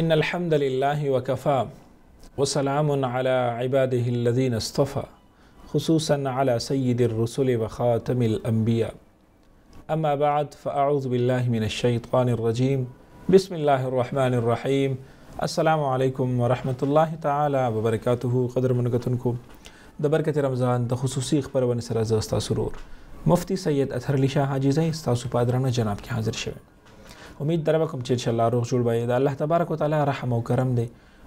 إن الحمد لله وكفى وسلام على عباده الذين اصطفى خصوصا على سيد الرسل وخاتم الأنبياء أما بعد فأعوذ بالله من الشيطان الرجيم بسم الله الرحمن الرحيم السلام عليكم ورحمة الله تعالى وبركاته قدر منقتنكم د برکت رمضان د خصوصي خبرونه سره زغستا سرور مفتي سید اثر علي شاه حاجی زئی تاسو پادرانه جناب کې حاضر شوم امید دربه کوم چې انشاء الله روغ جوړ به د الله تبارک وتعالى رحم او کرم دی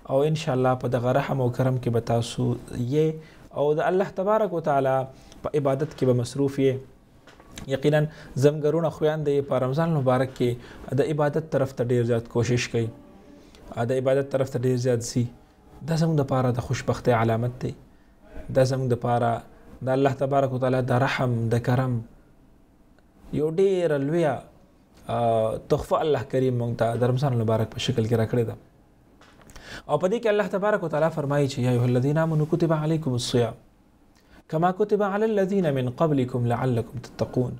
او ان شاء الله په دغه رحم او کرم کې به تاسو یې او د الله تبارک وتعالى په عبادت کې به مصروف یې یقینا زمګرونه خویندې په رمضان مبارک کې د عبادت طرف ته ډیر زیات کوشش کوي د عبادت طرف ته ډیر زیات سي دا زموږ د پاره د خوشبختۍ علامت دی دا زموږ د پاره د الله تبارک وتعالى د رحم د کرم یو ډیر لویه تحفه الله کریم مونږ ته درمسان مبارک په شکل کې راکړی ده او په دې کې الله تبارک وتعالى فرمایي چې یا ایه الذین آمنو کتب علیکم الصیام کما کتب علی الذین من قبلکم لعلکم تتقون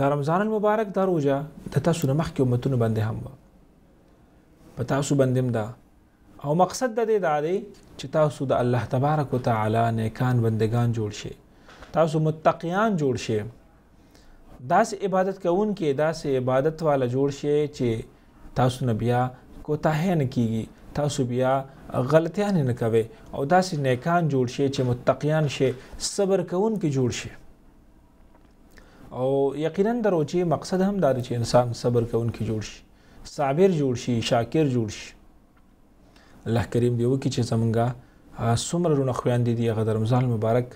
دا رمضان المبارک دا روزه د تاسو نه مخکې امتونو باندې هم و په تاسو باندې هم دا او مقصد د دې دا دی چې تاسو د الله تبارک وتعالى نیکان بندگان جوړ شئ تاسو متقیان جوړ شئ داسې عبادت کوونکې داسې عبادت والا جوړ شي چې تاسو نه بیا کوتاهی نه کیږي تاسو بیا غلطیان نه کوي او داسې نیکان جوړ شي چې متقیان شي صبر کوونکې جوړ شي او یقینا دروچې مقصد هم دا چې انسان صبر کوونکې جوړ شي صابر جوړ شي شاکر جوړ شي الله کریم دی وکي چې زمونږه سمر رونه خویان دي دی غدر رمضان مبارک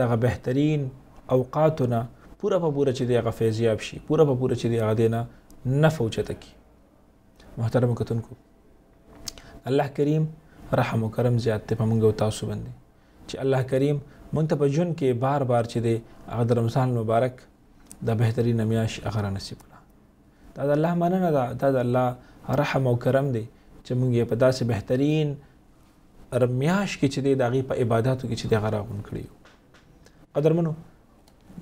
دغه بهترین اوقاتونه پوره په پوره چې دی هغه فیضیاب شي پوره په پوره چې دی هغه دینه نفع اوچته کړي محترمو کتونکو الله کریم رحم او کرم زیات دی په موږ او تاسو باندې چې الله کریم مونږ ته په جون کې بار بار چې دی هغه د رمضان مبارک د بهترین میاش هغه نصیب کړه دا د الله مننه ده دا د الله رحم او کرم دی چې موږ یې په داسې بهترین رمیاش کې چې دی د هغې په عباداتو کې چې دی هغه راغون کړي قدرمنو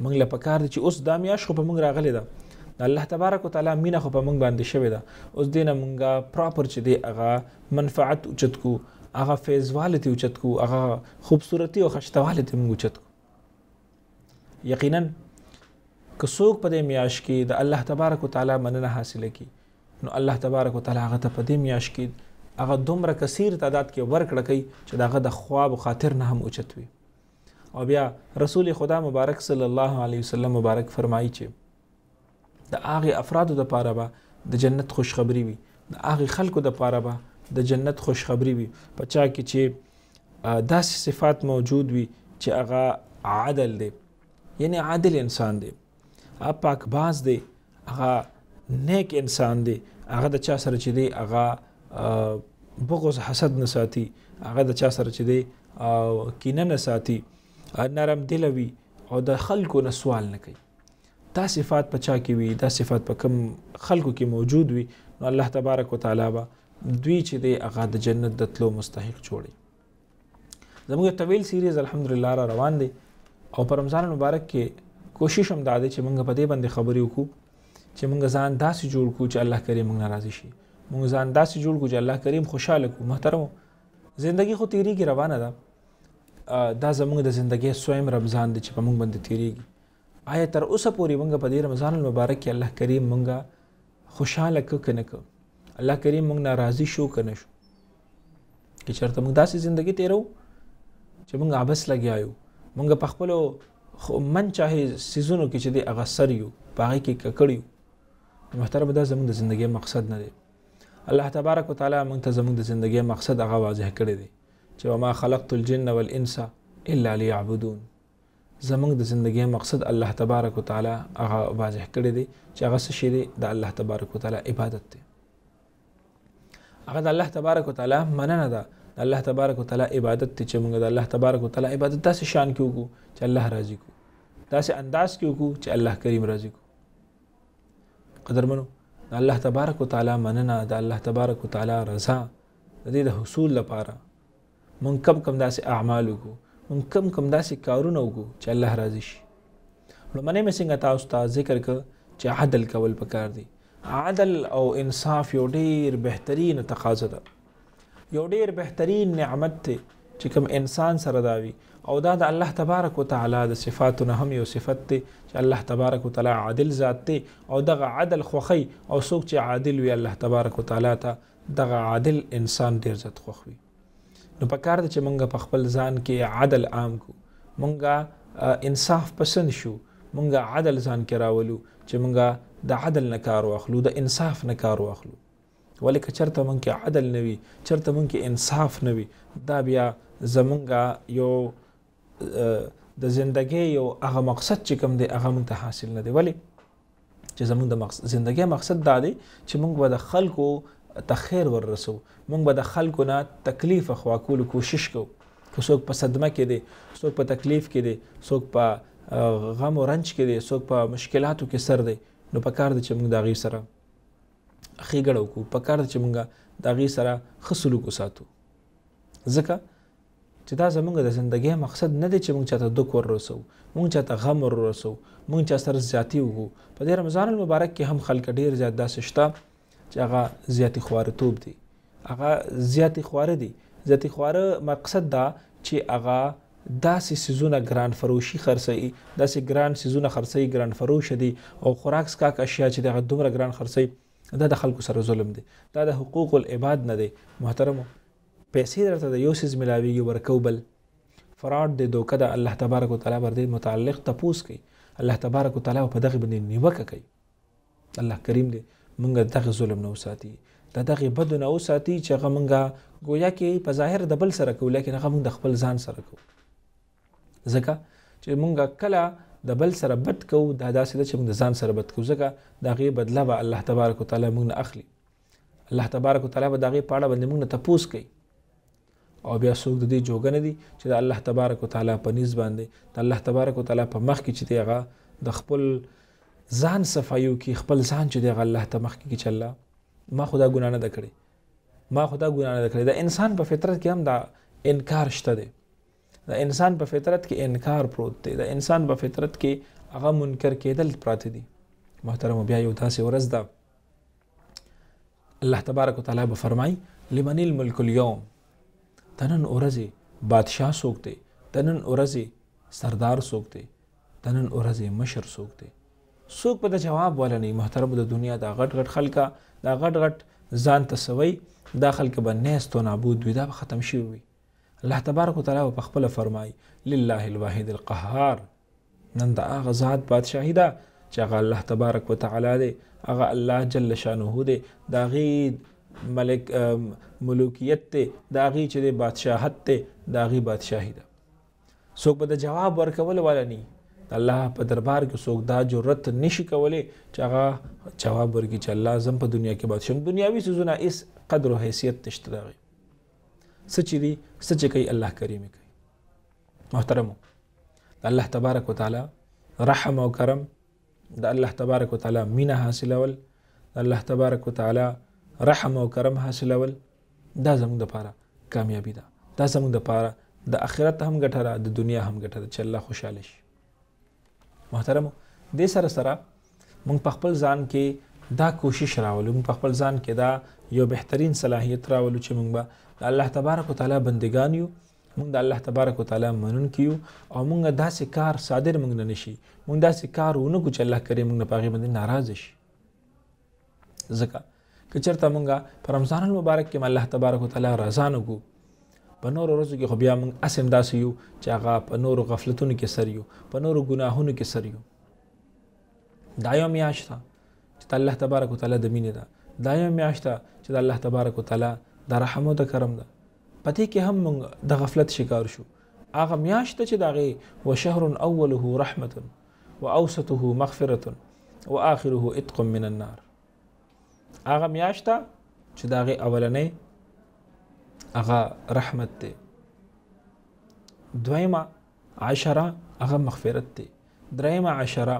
موږ له پکار دي چې اوس د میاش خو په موږ راغلي ده د الله تبارک وتعالى مینا خو په موږ باندې شوې ده اوس دینه موږ پراپر چې دی هغه منفعت اوچت کو هغه فیزوالتی اوچت کو هغه خوبصورتي او خشتوالتی موږ اوچت کو یقینا که څوک په دې میاش کې د الله تبارک وتعالى مننه حاصله کی نو الله تبارک وتعالى هغه ته په دې میاش کې هغه دومره کثیر تعداد کې ورکړه کوي چې داغه د خواب خاطر نه هم اوچت وي او بیا رسول خدا مبارک صلی الله علیه وسلم مبارک فرمایي چې د هغه افراد د پاره به د جنت خوشخبری وي د هغه خلکو د پاره به د جنت خوشخبری وي په چا کې چې داسې صفات موجود وي چې هغه عادل دی یعنی عادل انسان دی هغه پاک باز دی هغه نیک انسان دی هغه د چا سره چې دی هغه بغض حسد نه ساتي هغه د چا سره چې دی کینه نه ساتي نرم دل وي او د خلکو نه سوال نه کوي دا صفات په چا کې وي دا صفات په کم خلکو کې موجود وي نو الله تبارک وتعالى با دوی چې دی هغه د جنت د تلو مستحق جوړي زموږ طویل سیریز الحمدلله را روان دی او په رمضان مبارک کې کوشش هم دا دی چې موږ په دې باندې خبرې وکړو چې موږ ځان داسې جوړ کړو چې الله کریم موږ ناراضي شي موږ ځان داسې جوړ کړو چې الله کریم خوشاله کړو محترم زندگی خو تیری کې روانه ده دا زموږ د زندګۍ سویم رمضان دی چې په موږ باندې تیریږي آیا تر اوسه پورې موږ په دې رمضان المبارک کې الله کریم موږ خوشاله که که نه که الله کریم موږ ناراضي شو که نه شو که چېرته موږ داسې زندگی تیرو چې موږ عبس لګیا یو موږ په خپلو خو من چاهې سیزونو کې چې دی هغه سر یو په هغې کې ککړ یو محترمه دا زموږ د زندګۍ مقصد نه دی الله تبارک وتعالی موږ ته زموږ د زندګۍ مقصد هغه واضح کړی دی چې ما خلقت الجن والانس الا ليعبدون زمونږ د زندګۍ مقصد الله تبارک وتعالى هغه واضح کړی دی چې هغه څه شی دی د الله تبارک وتعالى عبادت دی هغه د الله تبارک وتعالى مننه ده د الله تبارک وتعالى عبادت دی چې موږ د الله تبارک وتعالى عبادت داسې شان کې وکړو چې الله راضي کو داسې انداز کې وکړو چې الله کریم راضي کو قدرمنو د الله تبارک وتعالى مننه د الله تبارک وتعالى رضا د دې د حصول لپاره مونږ کم کم داسې اعمال وکړو مونږ کم کم داسې کارونه وکړو چې الله راضي شي لومړنی مې څنګه تاسو ته ذکر کړ چې عدل کول پکار دی عدل او انصاف یو ډیر بهترین تقاضا ده یو ډیر بهترین نعمت دی چې کوم انسان سره داوي او دا د الله تبارک وتعالى د صفاتو نه هم یو صفت دی چې الله تبارک وتعالى عادل ذات دی او دغه عدل خوخی او څوک چې عادل وي الله تبارک وتعالى ته دغه عادل انسان ډیر زیات خوخوي نو په کار د چې مونږ په خپل ځان کې عدل عام کو مونږه انصاف پسند شو مونږه عدل ځان کې راولو چې مونږه د عدل نه کار واخلو د انصاف نه کار واخلو ولکه چرته مونږ کې عدل نه وي چرته مونږ کې انصاف نه وي دا بیا زمونږه یو د ژوندۍ یو هغه مقصد چې کوم دی هغه مونږ ته حاصل نه دی ولی چې زمونږ د مقصد ژوندۍ مقصد دا دی چې مونږ به د خلکو ته خیر ورسو مونږ به د خلکو نه تکلیف خوا کولو کوشش کوو که څوک په صدمه کې دی څوک په تکلیف کې دی څوک په غم او رنج کې دی څوک په مشکلاتو کې سر دی نو په کار دی چې موږ د هغې سره ښېګړه وکړو په کار دی چې موږ د هغې سره ښه سلوک وساتو ځکه چې دا زمونږ د زندګۍ مقصد نه دی چې مونږ چاته دوک ورسو مونږ چاته غم ورسو مونږ چا سره زیاتی وګو په دې رمضان المبارک کې هم خلک ډیر زیات داسې شته چې هغه زیاتې خوارتوب دي هغه زیاتې خواره دي زیاتې خواره مقصد دا چې هغه داسې سيزونه ګران فروشي خرڅي داسې ګران سيزونه خرڅي ګران فروش دي او خوراک سکاک اشیاء چې دغه دومره ګران خرڅي دا د خلکو سره ظلم دي دا د حقوق العباد نه دي محترمو پیسې درته د یو سیز ملاویږي ورکوبل فراډ د دوکه د الله تبارک وتعالى بر دې متعلق تپوس کوي الله تبارک وتعالى په دغه باندې نیوکه کوي الله کریم دې مونږ دغه ظلم نه وساتي د دغه بد نه وساتي چې هغه مونږه گویا کې په ظاهر د بل سره کوو لکه هغه مونږ د خپل ځان سره کوو ځکه چې مونږه کله د بل سره بد کوو دا داسې ده چې موږ د ځان سره بد کوو ځکه د هغې بدله به الله تبارک وتعالی موږ نه اخلي الله تبارک وتعالی به د هغې په اړه باندې موږ نه تپوس کوي او بیا څوک د دې جوګه نه دي چې د الله تبارک وتعالی په نیز باندې د الله تبارک وتعالی په مخ کې چې دی هغه د خپل ځان صفایو کې خپل ځان چې د الله ته مخ کې چې الله ما خدا ګنا نه کړی ما خدا ګنا نه کړی دا انسان په فطرت کې هم دا انکار شته دی دا انسان په فطرت کې انکار پروت دی دا انسان په فطرت کې هغه منکر کېدل پراته دي محترم بیا یو تاسې ورځ ده الله تبارک وتعالى به فرمای لمن الملك اليوم تنن اورزي بادشاہ سوکته تنن اورزي سردار سوکته تنن اورزي مشر سوکته څوک به د جواب ولا نه محترم د دنیا د غټ غټ خلکا د غټ غټ ځان تسوي دا خلک به نهستو نابود وي دا به ختم شي وي الله تبارک وتعالى په خپل فرمای لله الواحد القهار نن دا هغه ذات بادشاہی ده چې هغه الله تبارک وتعالى دی هغه الله جل شانه دی دا غي ملک ملوکیت ته دا غي چې بادشاہت ته دا غي بادشاہی ده څوک به د جواب ورکول ولا نه الله په دربار کې څوک دا جرأت نشي کولای چې هغه جواب ورکړي چې الله زم په دنیا کې بادشاہ دنیاوي سيزونه اس قدر او حیثیت تشته راغی سچ دي سچ کوي الله کریم کوي محترم الله تبارک وتعالى رحم او کرم د الله تبارک وتعالى مینا حاصلول د الله تبارک وتعالى رحم او کرم حاصلول دا زموږ د پاره کامیابی ده دا زموږ د پاره د آخرت هم ګټه ده د دنیا هم ګټه ده چې الله خوشاله شي محترم د سره سره موږ په خپل ځان کې دا کوشش راولو موږ په خپل ځان کې دا یو بهترین صلاحیت راولو چې موږ به الله تبارک وتعالى بندگان یو موږ د الله تبارک وتعالى منونکي یو او موږ داسې کار صادر موږ نه نشي موږ داسې کار ونه کو چې الله کریم موږ په هغه باندې ناراض شي ځکه که چېرته موږ په رمضان المبارک کې الله تبارک وتعالى رضا نه کو په نورو ورځو کې خو بیا موږ اسم داسې یو چې هغه په نورو غفلتونو کې سر یو په نورو ګناهونو کې سر یو دا یو میاشت ده چې د الله تبارک وتعالی د مینې ده دا یو میاشت ده چې د الله تبارک وتعالی د رحم او د کرم ده په دې کې هم موږ د غفلت شکار شو هغه میاشت چې دغه و شهر اوله رحمه واوسطه مغفره واخره اتق من النار هغه میاشت چې دغه اولنې هغه رحمت دی دویمه عشره هغه مغفرت دی دریمه عشره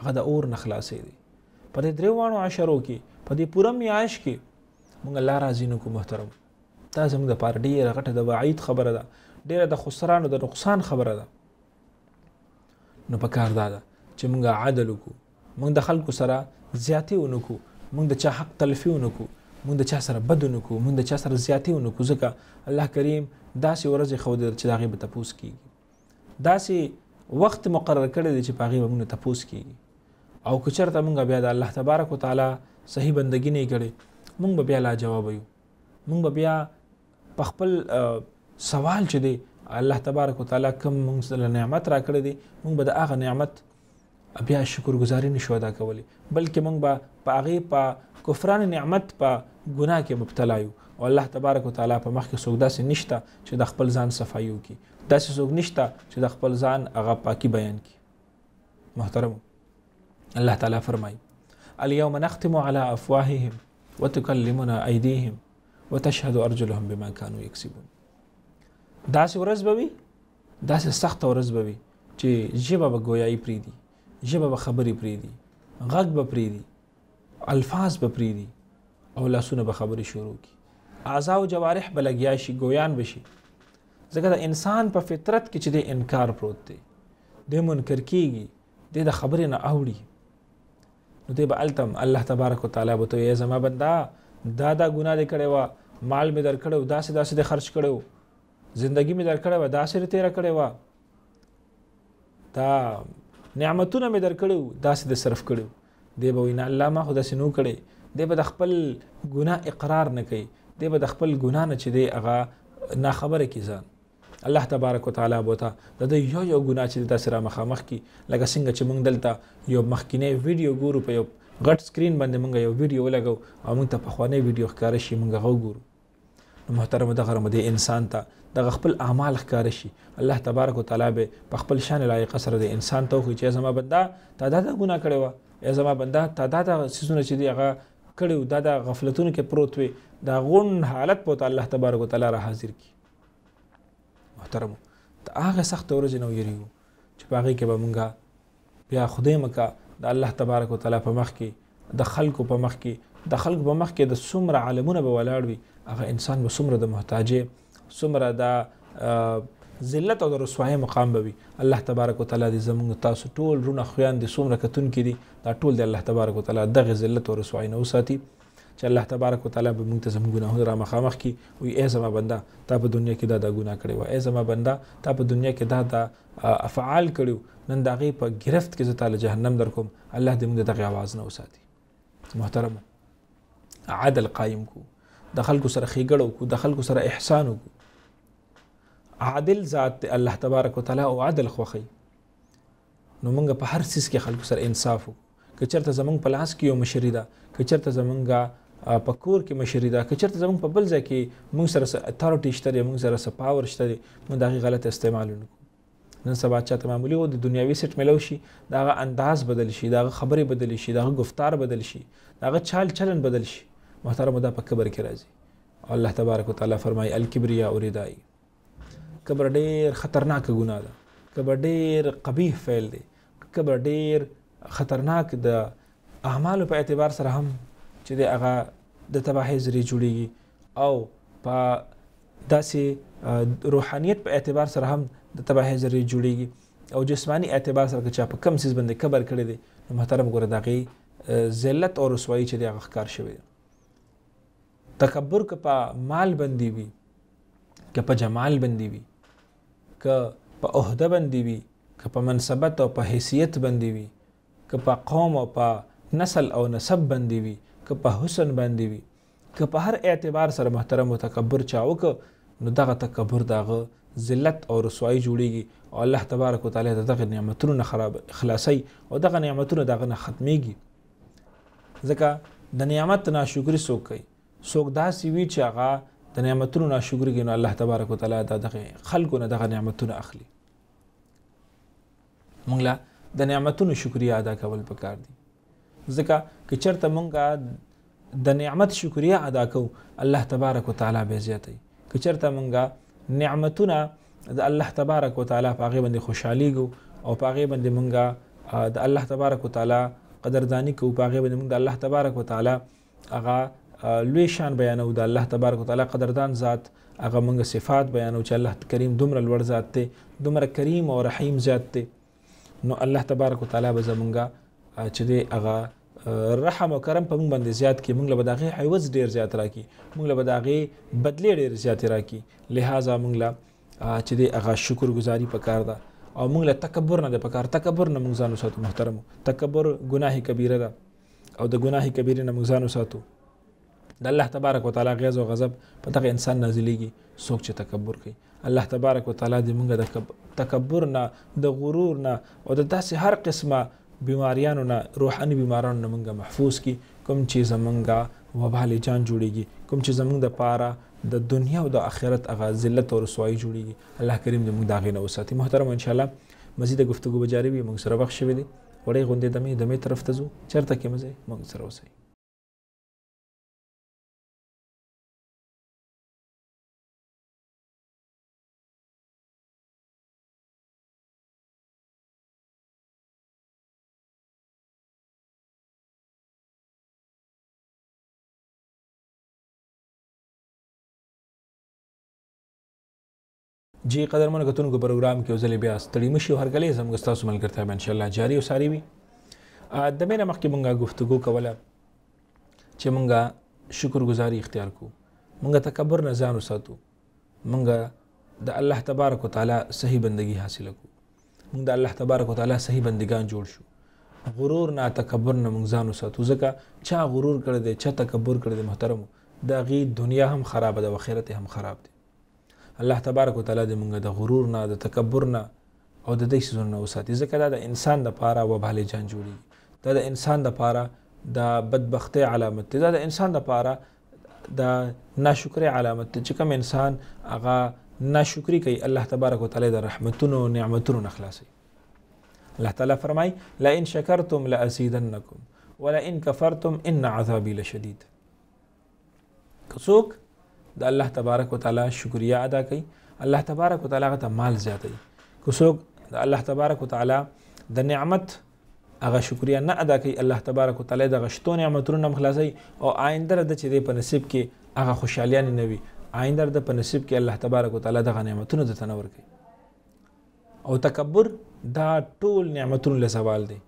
هغه د اور نخلاصې دی په دې دروانو عشرو کې په دې پوره میاش کې مونږ الله راضي نو کو محترم دا زموږ د پاره ډیره غټه د وعید خبره ده ډیره د خسرانو د نقصان خبره ده نو په کار دا ده چې مونږ عادل وکړو مونږ د خلکو سره زیاتې ونکو مونږ د چا حق تلفي ونکو مونږ د چا سره بد ونکو مونږ د چا سره زیاتی ونکو ځکه الله کریم داسې ورځې خو د چې داغه به تپوس کیږي داسې وخت مقرر کړی دی چې پاغي به مونږ تپوس کیږي او که چېرته مونږ بیا د الله تبارک وتعالى صحیح بندګی نه کړي مونږ به بیا لا جواب یو مونږ به بیا په خپل سوال چې دی الله تبارک وتعالى کوم موږ سره نعمت را کړې دي موږ به د هغه نعمت بیا شکرګزاري نشو ادا کولی بلکې موږ به په هغه په کفران نعمت په ګناه کې مبتلا یو او الله تبارک وتعالى په مخ کې څوک داسې نشته چې د خپل ځان صفایي وکړي داسې څوک نشته چې د خپل ځان هغه پاکي بیان کړي محترم الله تعالی فرمایي اليوم نختم على افواههم وتكلمنا ايديهم وتشهد ارجلهم بما كانوا يكسبون داسې ورځ به وي داسې سخت ورځ به وي چې ژبه به ګویایي پریدي ژبه به خبرې پریدي غږ به پریدي الفاظ به پریدي او لاسونه به خبرې شروع کی اعضاء او جوارح به لګیا شي ګویان بشي ځکه د انسان په فطرت کې چې د انکار پروت دی د منکر کیږي د د خبرې نه اوړي نو دی به التم الله تبارک وتعالى به ته زما بندا دا دا ګناه دې کړې و مال مې درکړو داسې داسې دې خرج کړو زندگی مې درکړې و داسې دې تیر کړې و دا نعمتونه مې درکړو داسې دې صرف کړو دی به وینا الله ما خو داسې نو کړی دی به د خپل ګناه اقرار نه کوي دی به د خپل ګناه نه چې دی هغه نه خبره کی ځان الله تبارک وتعالى بوتا د دې یو یو ګناه چې د سره مخامخ کی لکه څنګه چې موږ دلته یو مخکینه ویډیو ګورو په یو غټ سکرین باندې موږ یو ویډیو لګو او موږ ته په خوانې ویډیو ښکار شي موږ غو ګورو نو محترم دغه مده انسان ته د خپل اعمال ښکار شي الله تبارک وتعالى به په خپل شان لایق سره د انسان توخې چې زما بندا تا دا ګناه کړې و یا زما بنده تعداد سيزونه چې دی هغه کړي دا د غفلتونو کې پروت وي دا غون حالت په الله تبارک وتعالى را حاضر کی محترم ته هغه سخت ورځ نه ویریو چې باغې کې به مونږه بیا خدای مکا د الله تبارک وتعالى په مخ کې د خلکو په مخ کې د خلکو په مخ کې د څومره عالمونه به ولاړ وي هغه انسان به څومره د محتاجې څومره د ذلت او د رسوایي مقام بوي الله تبارک وتعالى دې زموږ تاسو ټول رونه خویان دې څومره کتون کړي دا ټول دې الله تبارک وتعالى دغه ذلت او رسوایي نه وساتي چې الله تبارک وتعالى به موږ ته زموږ ګناهونه را مخامخ کړي او ای زما بندا تا په دنیا کې دا دا ګناه کړی و ای زما بندا تا په دنیا کې دا دا افعال کړیو نن دا غي په گرفت کې زته له جهنم در کوم الله دې موږ دغه आवाज نه وساتي محترم عدل قائم کو د خلکو سره خېګړو کو د خلکو سره احسان کو عادل ذات الله تبارک وتعالى او عدل خوخي نو موږ په هر سیس کې خلکو سره انصاف وکړو چرته زمونږ په لاس کې یو مشري ده که چرته زمونږ په کور کې مشري ده که چرته زمونږ په بل ځای کې موږ سره اتھارټي شته دی موږ سره پاور شته دی موږ دغه غلط استعمال وکړو نن سبا چاته معمولی وو د دنیاوي سټ ملو شي دغه انداز بدل شي دغه خبرې بدل شي دغه گفتار بدل شي دغه چال چلن بدل شي محترم دا په قبر کې راځي الله تبارک وتعالى فرمای الکبریا اوریدای کبر ډیر خطرناک ګناه ده کبر ډیر قبیح فعل دی کبر ډیر خطرناک د اعمال په اعتبار سره هم چې د هغه د تباہی زری جوړیږي او په داسې روحانیت په اعتبار سره هم د تباہی زری جوړیږي او جسمانی اعتبار سره چې په کم سیس باندې کبر کړی دی نو محترم ګوره دغه ذلت او رسوایی چې د هغه ښکار شوی دی تکبر که په مال بندي وي که په جمال بندي وي که په عہده باندې وي که په منصبت او په حیثیت باندې وي که په قوم او په نسل او نسب باندې وي که په حسن باندې وي که په هر اعتبار سره محترم او تکبر چا وکړه نو دغه تکبر دغه ذلت او رسوایی جوړیږي او الله تبارک وتعالى دغه نعمتونو نه خراب خلاصي او دغه نعمتونو دغه نه ختميږي ځکه د نعمت ناشکری څوک کوي څوک داسې وي چې هغه د نعمتونو ناشکرۍ کې نو الله تبارک وتعالى دا دغه خلکو نه دغه نعمتونه اخلي مونږ لا د نعمتونو شکریا ادا کول پکار دي ځکه چې چرته مونږه د نعمت شکریا ادا کوو الله تبارک وتعالى به زیاتې چې چرته مونږه نعمتونه د الله تبارک وتعالى په هغه باندې خوشحالي ګو او په هغه باندې مونږه د الله تبارک وتعالى قدردانی کوو په هغه باندې مونږ د الله تبارک وتعالى هغه لوی شان بیانو د الله تبارک وتعالى قدردان ذات هغه موږ صفات بیانو چې الله کریم دومره لوړ ذات دی دومره کریم او رحیم ذات دی نو الله تبارک وتعالى به زمونږه چې دی هغه رحم او کرم په موږ باندې زیات کې موږ له بداغه حیوز ډیر زیات راکی موږ له بداغه بدلی ډیر زیات راکی لہذا موږ له چې دی هغه شکر گزاري پکار ده او موږ له تکبر نه د پکار تکبر نه موږ ځانو ساتو محترم تکبر ګناه کبیره ده او د ګناه کبیره نه موږ ځانو ساتو د الله تبارک وتعالى غیظ او غضب په دغه انسان نازلېږي څوک چې تکبر کوي الله تبارک وتعالى دې موږ د تکبر نه د غرور نه او د داسې هر قسمه بیماریانو نه روحاني بیمارانو نه موږ محفوظ کی کوم چې زمونږه وبال جان جوړیږي کوم چې زمونږ د پاره د دنیا او د آخرت هغه ذلت او رسوایی جوړیږي الله کریم دې موږ دا غینه وساتي محترم ان شاء الله مزید گفتگو به جاری وي موږ سره وخت شوی دی وړې غونډې دمه دمه طرف ته ځو چرته کې مزه موږ سره وسی جی قدرمن کتونکو پروګرام کې ځلې بیا ستړي مشو هر کله زموږ تاسو ملګرتیا به ان شاء الله جاری او ساری وي د مینه مخکې مونږه گفتگو کوله چې مونږه شکرګزاري اختیار کو مونږه تکبر نه ځان وساتو مونږه د الله تبارک وتعالى صحیح بندگی حاصل کو مونږ د الله تبارک وتعالى صحیح بندگان جوړ شو غرور نه تکبر نه مونږ ځان وساتو ځکه چا غرور کړی دی چا تکبر کړی دی محترم دا غي دنیا هم خراب ده او آخرت هم خراب دی الله تبارک وتعالى د موږ د غرور نه د تکبر نه او د دې شزونه وساتي ځکه دا د انسان د پاره و بهاله جان جوړي دا د انسان د پاره د بدبختی علامت دا د انسان د پاره د ناشکری علامت چې کوم انسان هغه ناشکری کوي الله تبارک وتعالى د رحمتونو او نعمتونو نخلاصي الله تعالی فرمای لا ان شکرتم لازیدنکم ولا ان کفرتم ان عذابی لشدید کڅوک د الله تبارک وتعالى شکریا ادا کوي الله تبارک وتعالى غته مال زیاتوي کوڅوک د الله تبارک وتعالى د نعمت هغه شکریا نه ادا کوي الله تبارک وتعالى د غشتو نعمتونو مخلاصي او آینده د چې په نصیب کې هغه خوشحالي نه وي آینده د په نصیب کې الله تبارک وتعالى د نعمتونو د تنور کوي او تکبر دا ټول نعمتونو له سوال دی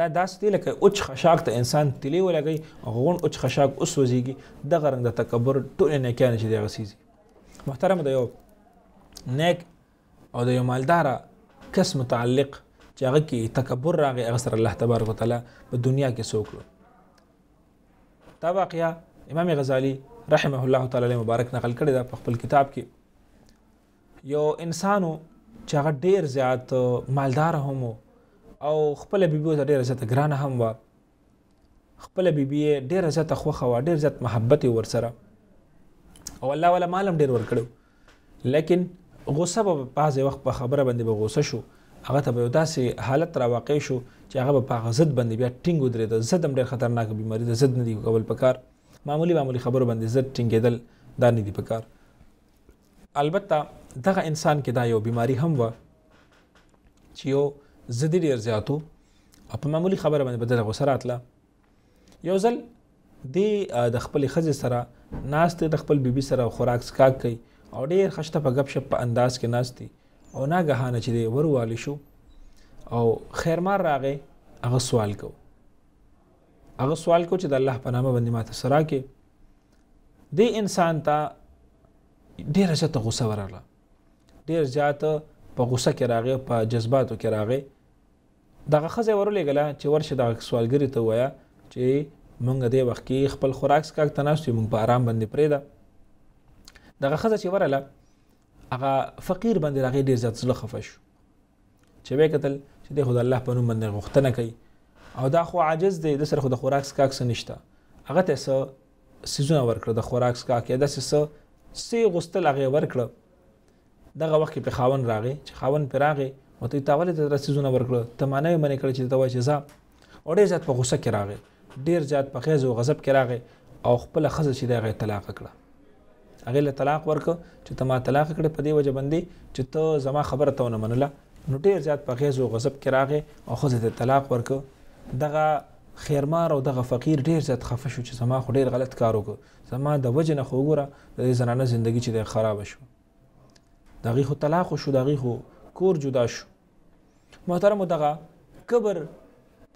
دا داسې دی لکه اوچ خشاک ته انسان تلی ولګي غون اوچ خشاک اوس وزيږي د غرنګ د تکبر ټول نه کېنه چې دی غسیزي محترم د یو نیک او د یو مالدار کس متعلق چې هغه کې تکبر راغی هغه سره الله تبارک وتعالى په دنیا کې سوکړو دا واقعیا امام غزالی رحمه الله تعالی مبارک نقل کړی دا په خپل کتاب کې یو انسانو چې هغه ډیر زیات مالدار هم او خپل بیبي ته ډیره زیاته ګرانه هم و خپل بیبي ډیره زیاته خوخه و ډیر زیات محبت ور سره او الله ولا مالم ډیر ور کړو لیکن غوسه په بعضې وخت په خبره باندې به غوسه شو هغه ته به یو داسې حالت را واقع شو چې هغه به په هغه ضد باندې بیا ټینګ ودرېده ضد هم ډېر خطرناکه بیماري ده ضد نه دي کول پکار معمولی معمولی خبرو باندې ضد ټینګېدل دا نه دي پکار البته دغه انسان کې دا یو بیماری هم وه چې یو زه ډیر زیاتو په معمولی خبره باندې بدل غوسره اتله یو ځل د د خپل خزې سره ناست د خپل بیبي سره خوراک سکاک کوي او ډیر خشته په غب شپ په انداز کې ناشتي او ناګهانه چې دی ورواله شو او خیرمار راغې هغه سوال کو هغه سوال کو چې د الله په نامه باندې ماته سره کې د انسان ته ډیر زیاته غوسه ورغله ډیر زیاته په غوسه کې راغې په جذباتو کې راغې دغه خزه ورولېګله چې ورشه د سوالګری ته وایا چې مونږ دې وخت کې خپل خوراک سکاک تناسو مونږ په آرام باندې پرېدا دغه خزه چې ورله هغه فقیر باندې راغې ډېر زیات زله خفش چې به قتل چې د خدای الله په نوم باندې غوښتنه کوي او دا خو عاجز دی د سره خو د خوراک سکاک څه نشته هغه ته څه سيزونه ورکړه د خوراک سکاک یا د څه سه غوستل هغه ورکړه دغه وخت په خاون راغې چې خاون پر راغې او ته تاول ته رسیدونه ورکړه ته معنی باندې کړ چې دا وای چې زه اور ډیر ځات په غوسه کې راغې ډیر ځات په خیز او غضب کې راغې او خپل خزه چې دغه طلاق کړه هغه له طلاق ورک چې ته ما طلاق کړې په دې وجه باندې چې ته زما خبره ته ونه منله نو ډیر ځات په خیز او غضب کې راغې او خزه ته طلاق ورک دغه خیرمار او دغه فقیر ډیر زیات خفه شو چې زما خو ډیر غلط کار وکړ زما د وجه نه خو ګوره د زنانه زندگی چې خراب شو د غي خو طلاق شو د غي خو کور جدا شو محترم دغه کبر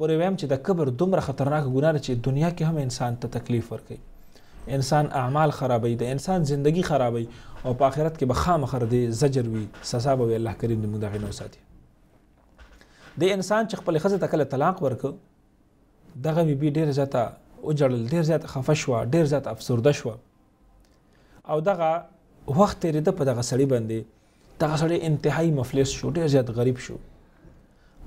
پورې ویم چې د کبر دومره خطرناک ګناه ده چې دنیا کې هم انسان ته تکلیف ورکړي انسان اعمال خرابوي د انسان زندگی خرابوي او په آخرت کې به خامخره دی زجر وي سزا به الله کریم دې موږ دغه نو ساتي د انسان چې خپل خزه تکله طلاق ورکړ دغه بي بي ډیر زیاته او جړل ډیر زیات خفه شو ډیر زیات افسرده شو او دغه وخت تیرېده په دغه سړی باندې دغه سړی انتهایی مفلس شو ډیر زیات غریب شو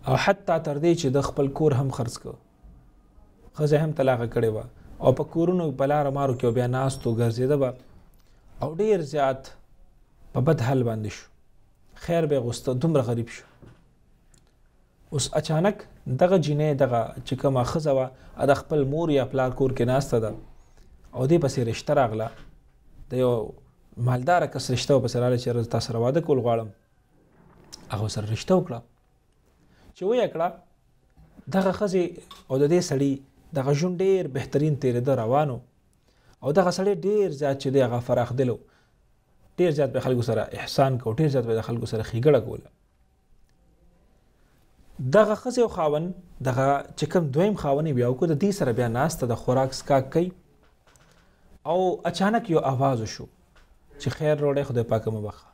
او حتی تر دې چې د خپل کور هم خرڅ کړ خزه هم طلاق کړي و او په کورونو بلار مارو کې بیا ناس تو ګرځیده به او ډیر زیات په بد حال باندې شو خیر به غوسته دومره غریب شو اوس اچانک دغه جنې دغه چې کومه خزه و د خپل مور یا پلار کور کې ناسته ده او دې پسې رشتہ راغله د یو مالدار کس رشته په سره لري چې تاسو را واده کول غواړم هغه سره رشته وکړه چې وې کړه دغه خزي او د دې سړی دغه جون ډیر بهترین تیر د روانو او دغه سړی ډیر زیات چې دغه فراخ دلو ډیر زیات به خلکو سره احسان کو ډیر زیات به خلکو سره خېګړه کوله دغه خزي او خاون دغه چې کوم دویم خاوني بیا کو د دې سره بیا ناست د خوراک سکا کوي او اچانک یو आवाज شو چې خیر روړې خدای پاک مو بخا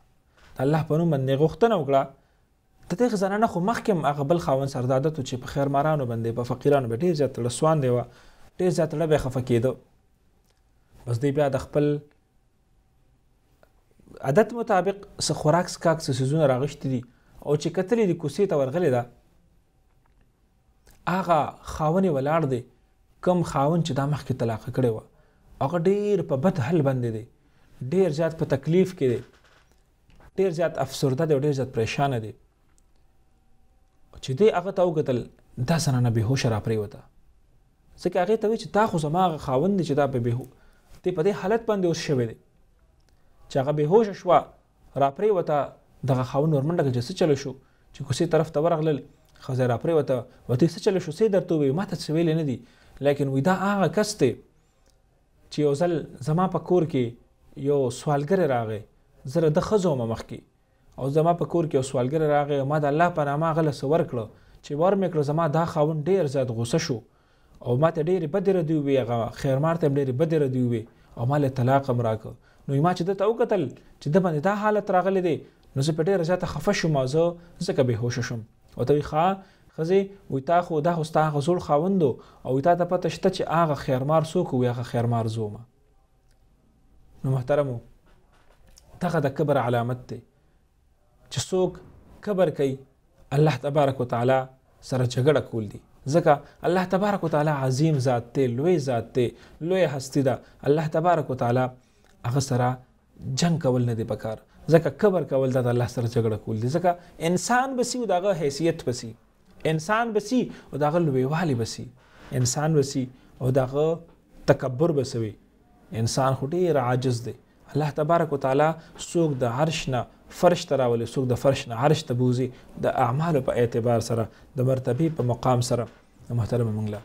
الله په نوم باندې غوښتنه وکړه د دې زنانه خو مخکې هغه بل خاون سرداده ته چې په خیر مارانو باندې په فقیرانو باندې ډیر زیات لسوان دی و ډیر زیات لبه خفه کېدو بس دی بیا د خپل عادت مطابق څه خوراک سکاک څه سيزونه راغشتي دي او چې کتلې د کوسې ته ورغلې ده اغه خاوني ولاړ دی کم خاون چې دا مخکې طلاق کړي و هغه ډیر په بد حل باندې دی ډیر زیات په تکلیف کې دی ډیر زیات افسرده دی ډیر زیات پریشان دی چې دی هغه ته وکتل دا سره نه بهوش را پریوته ځکه هغه ته چې تا خو زما خاوند چې دا په بهو ته په دې حالت باندې اوس شوی دی چې هغه بهوش شو را پریوته دغه خاوند ورمنډه کې څه چلو شو چې کوسي طرف ته ورغلل خزر را پریوته وته څه چلو شو سي درته وي ماته څه ویل نه دي لیکن وې دا هغه کس ته چې اوسل زما په کور کې یو سوالګر راغی زره د خزو مخکي او زما په کور کې یو سوالګر راغی ما د الله په نامه غل سور کړ چې ور مې کړ زما دا خاون ډیر زیات غوسه شو او ما ته ډیر بد ردی وی هغه خیرمار ته ډیر بد ردی وی او مال طلاق مراک نو ما چې د تو قتل چې د باندې دا حالت راغلی دی نو زه په ډیر زیات خفه شوم زه زکه به هوښ شوم او ته ښا خزه وې تا خو دا هوستا غزول خاوندو او تا ته پته شته چې اغه خیرمار سوک وي اغه خیرمار زومه نو محترمو دغه د کبر علامت دی چې څوک کبر کوي الله تبارک وتعالی سره جګړه کول دي ځکه الله تبارک وتعالی عظیم ذات دی لوی ذات دی لوی هستی ده الله تبارک وتعالی هغه سره جنگ کول نه دی پکار ځکه کبر کول د الله سره جګړه کول دي ځکه انسان بسی او دغه حیثیت بسی انسان بسی او دغه لویوالی بسی انسان بسی او دغه تکبر بسوي انسان خو ډیر عاجز دی الله تبارک وتعالى څوک د عرش نه فرش ته راولي څوک د فرش نه عرش ته بوزي د اعمالو په اعتبار سره د مرتبې په مقام سره محترم منګله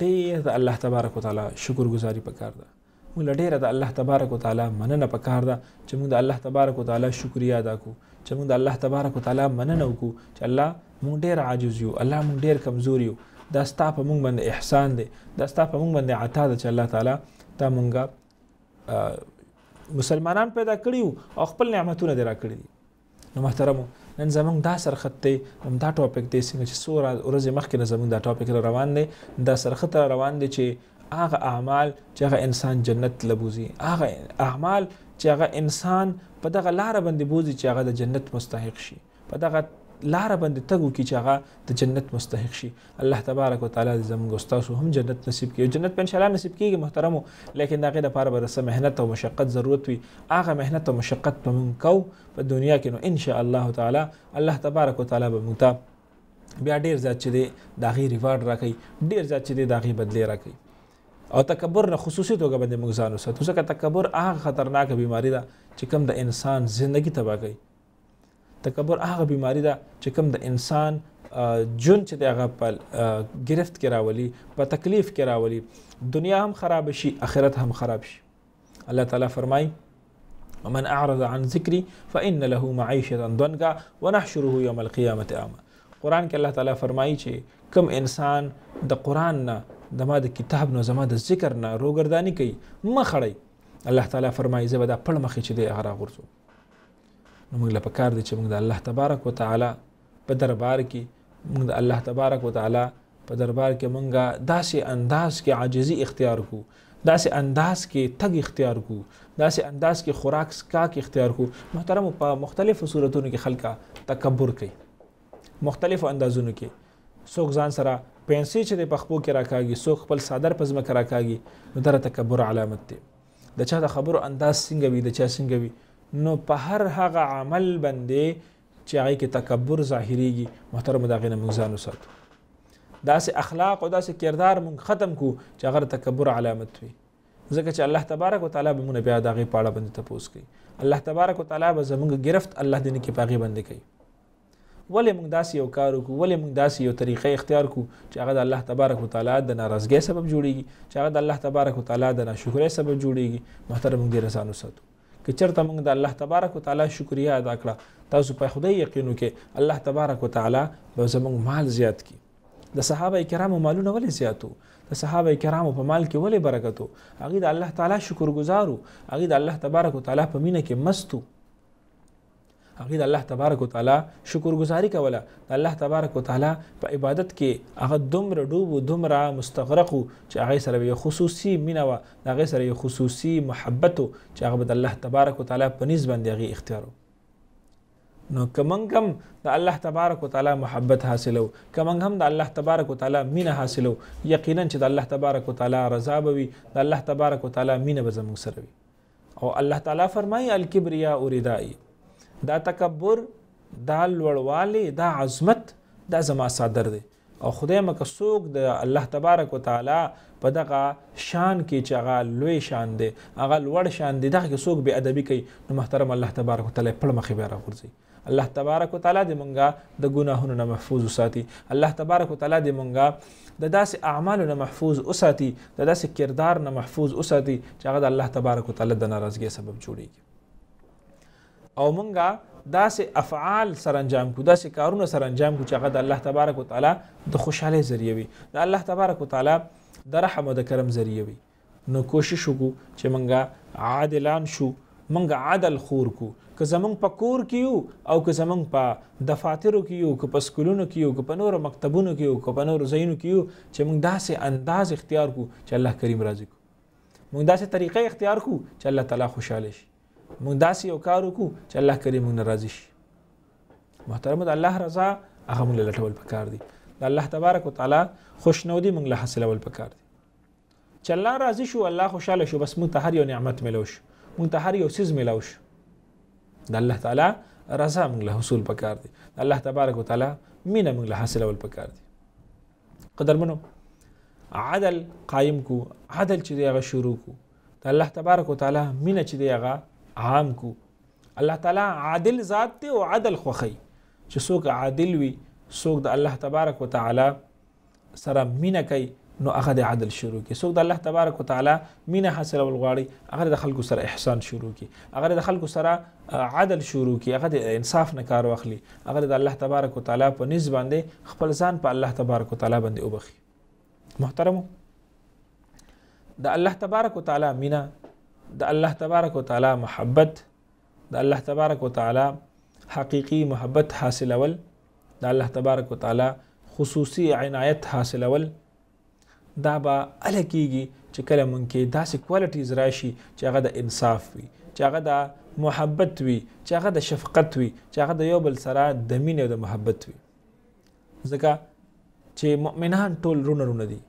ډیر د الله تبارک وتعالى شکرګزاري پکار ده موږ ډیره د الله تبارک وتعالى مننه پکار ده چې موږ د الله تبارک وتعالى شکریا ادا کو چې موږ د الله تبارک وتعالى مننه وکړو چې الله موږ ډیر عاجز یو الله موږ ډیر کمزور یو دا ستا په موږ باندې احسان دی دا ستا په موږ باندې عطا ده چې الله تعالی دا مونږه مسلمانان پیدا کړیو او خپل نعمتونه دی را کړی دي نو محترمو نن زمونږ دا سرخط دی هم دا ټاپک دی څنګه چې څو ورځې مخکې نه زمونږ دا ټاپک روان دی دا سرخط روان دی چې هغه اعمال چې هغه انسان جنت لبوزي هغه اعمال چې هغه انسان په دغه لار باندې بوزي چې هغه د جنت مستحق شي په دغه لار باندې تګو کې چې هغه د جنت مستحق شي الله تبارک وتعالى دې زموږ استادو هم جنت نصیب کړي جنت په ان شاء الله نصیب کیږي محترمو لیکن داغه د پاره برسه مهنت او مشقت ضرورت وي هغه مهنت او مشقت په مونږ کو په دنیا کې نو ان شاء الله تعالی الله تبارک وتعالى به مونږ بیا ډیر ځات چې دی داغي ریوارډ راکړي ډیر ځات چې دی داغي بدلی راکړي او تکبر نه خصوصي توګه باندې موږ ځان وساتو ځکه تکبر هغه خطرناک بیماری ده چې کوم د انسان ژوندۍ تباه کوي تکبر هغه بیماری ده چې کوم د انسان جون چې دغه په گرفت کې راولي په تکلیف کې راولي دنیا هم خراب شي اخرت هم خراب شي الله تعالی فرمای ومن اعرض عن ذکری فان له معيشه ضنكا ونحشره يوم القيامه اعمى قران کې الله تعالی فرمایي چې کم انسان د قران نه د ما د کتاب نه زما د ذکر نه روګردانی کوي مخړی الله تعالی فرمایي زبدا پړمخې چې دی هغه غرزو نو موږ له پکار دي چې موږ د الله تبارک وتعالى په دربار کې موږ د الله تبارک وتعالى په دربار کې موږ داسې انداز کې عاجزي اختیار کوو داسې انداز کې تګ اختیار کو داسې انداز کې خوراک سکاک اختیار کو محترم په مختلفو صورتونو کې خلک تکبر کوي مختلفو اندازونو کې څوک ځان سره پنسي چې په خپو کې راکاږي څوک خپل صدر پزما کې راکاږي نو دا تکبر علامت دی د چا د خبرو انداز څنګه وي د چا څنګه وي نو په هر هغه عمل باندې چې هغه کې تکبر ظاهريږي محترم دا غنه موږ ځانو ساتو داسې اخلاق او داسې کردار موږ ختم کو چې هغه تکبر علامت وي ځکه چې الله تبارک وتعالى به موږ بیا دا غي پاړه باندې تپوس کوي الله تبارک وتعالى به زموږ گرفت الله دې کې پاغي باندې کوي ولې موږ داسې یو کار وکړو ولې موږ داسې یو طریقې اختیار کو چې هغه د الله تبارک وتعالى د ناراضګۍ سبب جوړیږي چې هغه د الله تبارک وتعالى د ناشکرۍ سبب جوړیږي محترم دې رسانو ساتو که چرته موږ د الله تبارک وتعالى شکریا ادا کړه تاسو په خدای یقین وکې الله تبارک وتعالى به زموږ مال زیات کړي د صحابه کرامو مالونه ولې زیاتو د صحابه کرامو په مال کې ولې برکتو هغه د الله تعالی شکر گزارو هغه د الله تبارک وتعالى په مینه کې مستو هغه د الله تبارک وتعالى شکرګزاري کوله د الله تبارک وتعالى په عبادت کې هغه دومره ډوب او دومره مستغرق چې هغه سره یو خصوصي مینا و هغه سره یو خصوصي محبت چې هغه د الله تبارک وتعالى په نسبت باندې هغه اختیارو نو کمنګ هم د الله تبارک وتعالى محبت حاصلو کمنګ هم د الله تبارک وتعالى مینه حاصلو یقینا چې د الله تبارک وتعالى رضا بوي د الله تبارک وتعالى مینه به زموږ سره وي او الله تعالی فرمایي الکبریا اوردای دا تکبر دا لوړوالی دا عظمت دا زما صادر دی او خدای مکه څوک د الله تبارک وتعالى په دغه شان کې چې هغه لوی شان دی هغه لوړ شان دی دغه څوک به ادبي کوي نو محترم الله تبارک وتعالى په مخې به راغورځي الله تبارک وتعالى دې مونږه د ګناهونو نه محفوظ وساتي الله تبارک وتعالى دې مونږه د داسې اعمالو نه محفوظ وساتي د داسې کردار نه محفوظ وساتي چې هغه د الله تبارک وتعالى د ناراضګۍ سبب جوړیږي او مونږه داسې افعال سر انجام کو داسې کارونه سر انجام کو چې هغه د الله تبارک وتعالی د خوشحاله ذریعہ وي د الله تبارک وتعالی د رحم او د کرم ذریعہ وي نو کوشش وکړو چې مونږه عادلان شو مونږ عادل خور کو که زمونږ په کور کې یو او که زمونږ په دفاترو کې یو که په سکولونو کې یو که په نورو مکتبونو کې یو که په نورو ځایونو کې یو چې مونږ داسې انداز اختیار کو چې الله کریم راضي کو مونږ داسې طریقې اختیار کو چې الله تعالی خوشاله شي مونږ داسې یو کار وکړو چې الله کریم مونږ راضي شي محترم د الله رضا هغه مونږ لټول پکار دي د الله تبارک وتعالى خوشنودي مونږ له حاصلول پکار دي چې الله راضي شو الله خوشاله شو بس مونږ ته هر یو نعمت ملو شو مونږ ته هر یو سیز ملو شو د الله تعالی رضا مونږ له حصول پکار دي د الله تبارک وتعالى مینه مونږ له حاصلول پکار دي قدرمنو عدل قائم کو عدل چې دی هغه شروع کو د الله تبارک وتعالى مینه چې دی هغه عام کو الله تعالی عادل ذات ته او عدل خوخی چې څوک عادل وي څوک د الله تبارک وتعالى سره مینه کوي نو هغه د عدل شروع کی څوک د الله تبارک وتعالى مینه حاصل ولغواړي هغه د خلکو سره احسان شروع کی هغه د خلکو سره عدل شروع کی هغه د انصاف نه کار واخلي هغه د الله تبارک وتعالى په نس باندې خپل ځان په الله تبارک وتعالى باندې وبخي محترمو د الله تبارک وتعالى مینا د الله تبارک وتعالى محبت د الله تبارک وتعالى حقيقي محبت حاصلول د الله تبارک وتعالى خصوصي عنایت حاصلول دا به اله کیږي چې کله مونږ کې داسې کوالټیز راشي چې هغه د انصاف وي چې هغه د محبت وي چې هغه د شفقت وي چې هغه د یو بل سره د مینې او د محبت وي ځکه چې مؤمنان ټول رونه رونه دي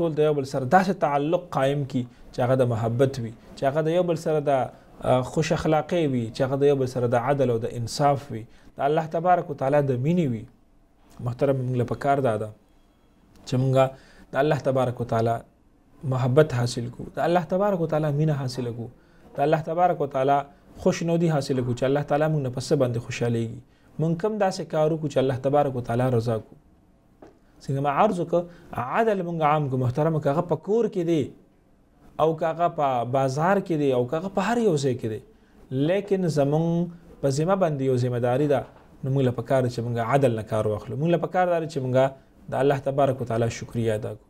ټول د یو بل سره داسې تعلق قائم کی چې هغه د محبت وي چې هغه د یو بل سره د خوش اخلاقی وي چې هغه د یو بل سره د عدل او د انصاف وي د الله تبارک وتعالى د مینې وي محترم موږ له پکار دادا چې موږ د الله تبارک وتعالى محبت حاصل کو د الله تبارک وتعالى مینه حاصل کو د الله تبارک وتعالى خوشنودي حاصل کو چې الله تعالی موږ نه پس باندې خوشاليږي مونږ کم داسې کارو کو چې الله تبارک وتعالى رضا کو څنګه ما عرض وک عدل مونږ عام کو محترم کغه په کور کې دی او کغه په بازار کې دی او کغه په هر یو ځای کې دی لیکن زمون په ذمہ باندې یو ذمہداري ده نو موږ له پکار چې موږ عدل نه کار واخلو موږ له پکار دار چې موږ د الله تبارک وتعالى شکریا ادا کو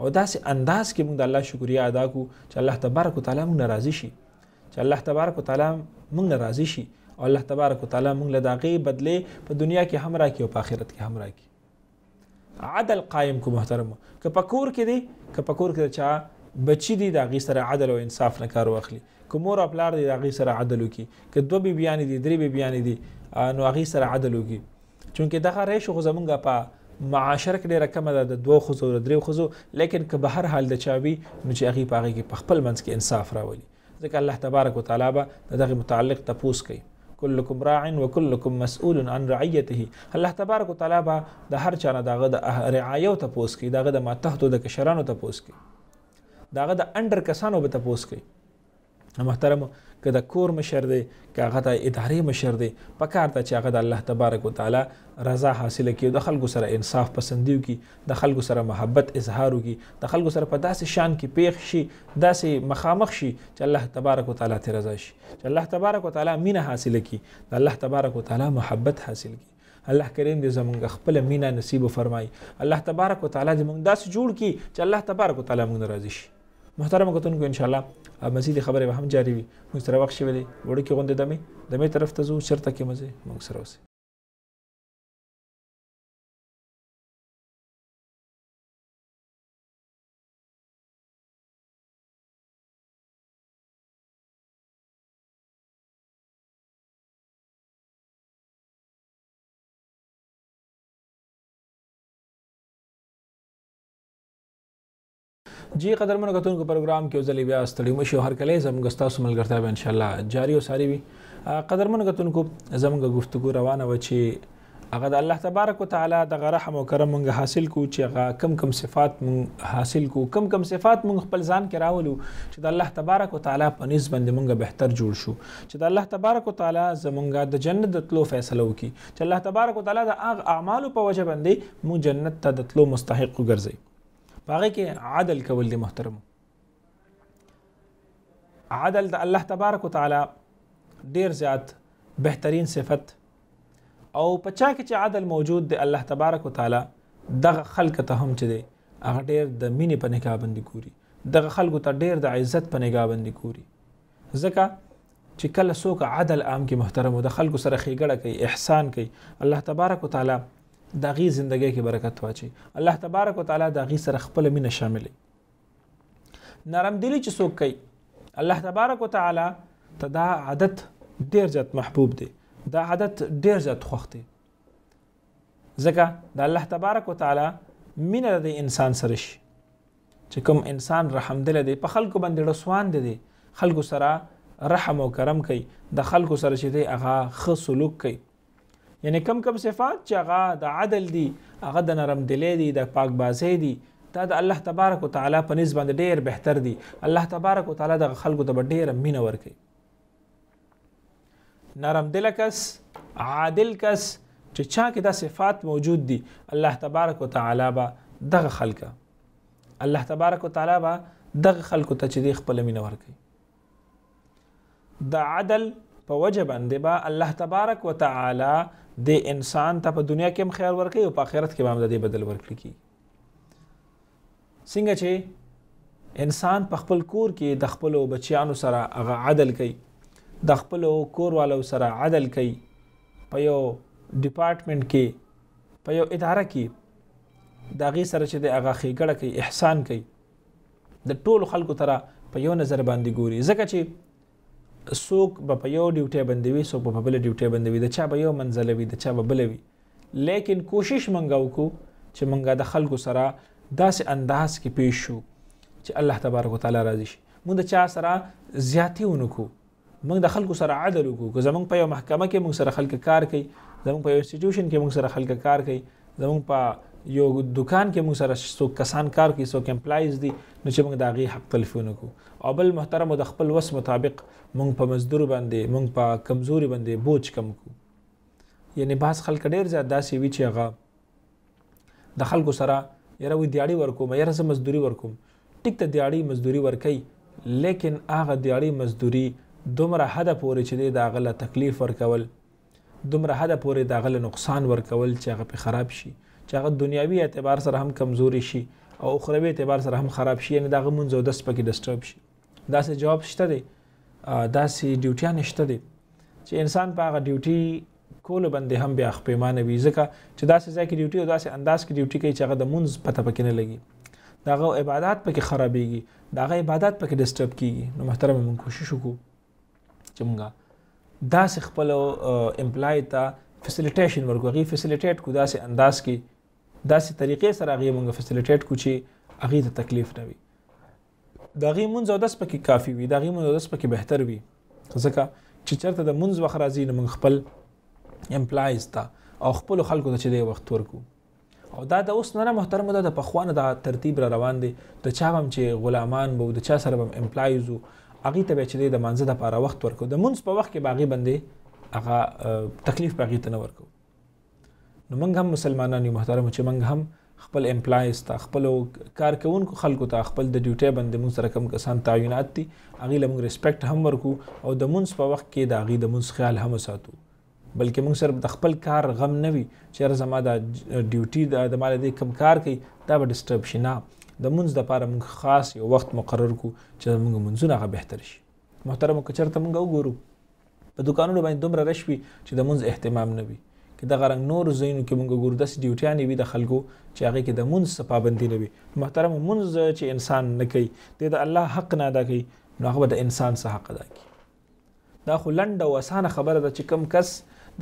او داسې انداز کې موږ د الله شکریا ادا کو چې الله تبارک وتعالى موږ ناراضي شي چې الله تبارک وتعالى موږ ناراضي شي او الله تبارک وتعالى موږ له داغي بدله په دنیا کې هم راکې او په آخرت کې هم راکې عدل قائم کو محترم که پکور کې دی که پکور کې چا بچی دی دا غي سره عدل او انصاف نه کار واخلي که مور او پلار دی دا غي سره عدل وکي که دوه بی بیان دي درې بی بیان دي نو غي سره عدل وکي چونکه دغه ریشو خو زمونږه په معاشر کې ډېره کمه ده د دوه ښځو او درې ښځو لیکن که به هر حال د چا وي نو چې هغې په هغې کې په خپل منځ کې انصاف راولي ځکه الله تبارک وتعالی به د دغې متعلق تپوس کوي کلکم راعن وکلکم مسئول عن رعیته الله تبارک وتعالى با د هر چا نه داغه د رعایو ته پوس کی داغه د ماتحتو د کشرانو ته پوس کی داغه د انډر کسانو به ته پوس کی محترم که د کور مشر دی که هغه د ادارې مشر دی په کار ته چې هغه د الله تبارک وتعالی رضا حاصله کړي د خلکو سره انصاف پسندي وکړي د خلکو سره محبت اظهار وکړي د خلکو سره په داسې شان کې پیښ شي داسې مخامخ شي چې الله تبارک وتعالی ته رضا شي چې الله تبارک وتعالی مینه حاصله کړي د الله تبارک وتعالی محبت حاصل کړي الله کریم دې زمونږ خپل مینا نصیب فرمای الله تبارک وتعالی دې موږ داسې جوړ کړي چې الله تبارک وتعالی موږ راضي شي محترم کتونکو ان شاء الله مزید خبره به هم جاری وي موږ سره وخت شوی دی وړو کې غونډه دمه دمه طرف ته ځو چرته کې مزه موږ سره اوسئ جی قدرمنو کتونکو پروګرام کې ځلې بیا ستړي مشو هر کله زموږ ستاسو ملګرتیا به ان شاء الله جاری او ساری وي قدرمنو کتونکو زموږ گفتگو روانه و چې هغه د الله تبارک وتعالى د رحم او کرم موږ حاصل کو چې هغه کم کم صفات موږ حاصل کو کم کم صفات موږ خپل ځان کې راولو چې د الله تبارک وتعالى په نس باندې موږ بهتر جوړ شو چې د الله تبارک وتعالى زموږ د جنت د تلو فیصله وکړي چې الله تبارک وتعالى د اعمالو په وجه باندې موږ جنت ته د تلو مستحق وګرځي هغه کې عدل کول دي محترم عدل د الله تبارک وتعالى ډیر زیات بهترین صفت او پچا کې چې عدل موجود دی الله تبارک وتعالى دغه خلق ته هم چې دی هغه ډیر د مینې په نگاه باندې ګوري دغه خلکو ته ډیر د عزت په نگاه باندې ګوري ځکه چې کله څوک عدل عام کې محترم او د خلکو سره خېګړه کوي احسان کوي الله تبارک وتعالى د غي زندګۍ کې برکت واچي الله تبارک وتعالى د غي سره خپل مینه شاملې نرم دلی چې څوک کوي الله تبارک وتعالى ته دا عادت ډیر زیات محبوب دی دا عادت ډیر زیات خوښ دی ځکه د الله تبارک وتعالى مینه د انسان سره شي چې کوم انسان رحم دل دی په خلکو باندې رسوان دی خلکو سره رحم او کرم کوي د خلکو سره چې دی هغه ښه سلوک کوي یعنی کم کم صفات چې هغه د عدل دي هغه د نرم دلی دي د پاک بازی دي دا د الله تبارک وتعالى په نسبت باندې ډیر بهتر دي الله تبارک وتعالى د خلکو ته ډیر مینه ورکوي نرم دل کس عادل کس چې چا کې دا صفات موجود دي الله تبارک وتعالى به دغه خلک الله تبارک وتعالى به دغه خلکو ته چې خپل مینه ورکوي د عدل په وجه باندې با الله تبارک وتعالى د انسان ته په دنیا کې هم خیر ورکړي او په آخرت کې به هم د دې بدل ورکړي کی څنګه چې انسان په خپل کور کې د خپل بچیانو سره هغه عدل کوي د خپل کور والو سره عدل کوي په یو ډپارټمنټ کې په یو اداره کې د هغې سره چې د هغه ښېګړه کوي احسان کوي د ټولو خلکو سره په یو نظر باندې ګوري ځکه چې څوک به په یو ډیوټي بندوي څوک به په بل ډیوټي بندوي د چا به یو منځله وي د چا به بل وي لیکن کوشش منګه وکړو چې منګه د خلکو سره داسې انداز کې پیښ شو چې الله تبارک وتعالى راضي شي موږ د چا سره زیاتی ونکو موږ د خلکو سره عدل وکړو که زمونږ په یو محکمه کې موږ سره خلک کار کوي زمونږ په یو انسټیټیوشن کې موږ سره خلک کار کوي زمونږ په یو دکان کې موږ سره څوک کسان کار کوي څوک امپلایز دي نو چې موږ د هغې حق تلفي ونکړو او بل محترم د خپل وس مطابق مونږ په مزدور باندې مونږ په کمزوري باندې بوج کم کو یعنی باز خلک ډیر زیات داسې وی چې هغه د خلکو سره یره وی دیاړي ورکوم یره سم مزدوري ورکوم ټیک ته دیاړي مزدوري ورکي لیکن هغه دیاړي مزدوري دومره حد پورې چې دا غله تکلیف ورکول دومره حد پورې دا غله نقصان ورکول چې هغه په خراب شي چې هغه دنیوي اعتبار سره هم کمزوري شي او اخروی اعتبار سره هم خراب شي یعنی دا غمون زو دس پکې ډسټرب شي دا څه جواب شته دی داسې ډیوټیا نشته دي چې انسان په هغه ډیوټي کول باندې هم بیا خپېمانه وي ځکه چې داسې ځای کې ډیوټي او داسې انداز کې ډیوټي کوي چې هغه د مونږ پته پکې نه لګي داغه عبادت پکې خرابېږي داغه عبادت پکې ډسټرب کیږي نو محترم مونږ کوشش وکړو چې مونږه داسې خپل امپلای ته فیسیلیټیشن ورکو غي فیسیلیټیټ کو داسې انداز کې داسې طریقې سره غي مونږ فیسیلیټیټ کو چې هغه ته تکلیف نه وي د غي مونږ او داس پکې کافی وي د غي مونږ او داس پکې بهتر وي ځکه چې چرته د مونږ وخت راځي نو موږ خپل امپلایز ته او خپل خلکو ته چې د وخت ورکو او دا د اوس نه محترم ده د پخوانه د ترتیب را روان دي د چا هم چې غلامان بو د چا سره هم امپلایز وو هغه ته به چې د منځ د پاره وخت ورکو د مونږ په وخت کې باغی بندي هغه تکلیف باغی ته نه ورکو نو موږ هم مسلمانان یو محترم چې موږ هم خپل امپلایز ته خپل کارکونکو خلکو ته خپل د ډیوټي باندې مون سره کم کسان تعینات دي اغه لمون ریسپیکټ هم ورکو او د مونږ په وخت کې د اغه د مونږ خیال هم ساتو بلکې مونږ سره د خپل کار غم نه وي چې زما د ډیوټي د مال دې کم کار کوي دا به ډیسټرب شي نه د مونږ لپاره مونږ خاص یو وخت مقرر کو چې مونږ منځونه غو بهتر شي محترم کچرته مونږ وګورو په دکانونو باندې دومره رش وي چې د مونږ اهتمام نه وي کې د غرنګ نور زینو کې مونږ ګور داس ډیوټیانې وي د خلکو چې هغه کې د مونږ پابندي نه وي محترم مونږ چې انسان نه کوي د الله حق نه ادا کوي نو هغه د انسان سره حق ادا کوي دا خو لنډه او اسانه خبره ده چې کم کس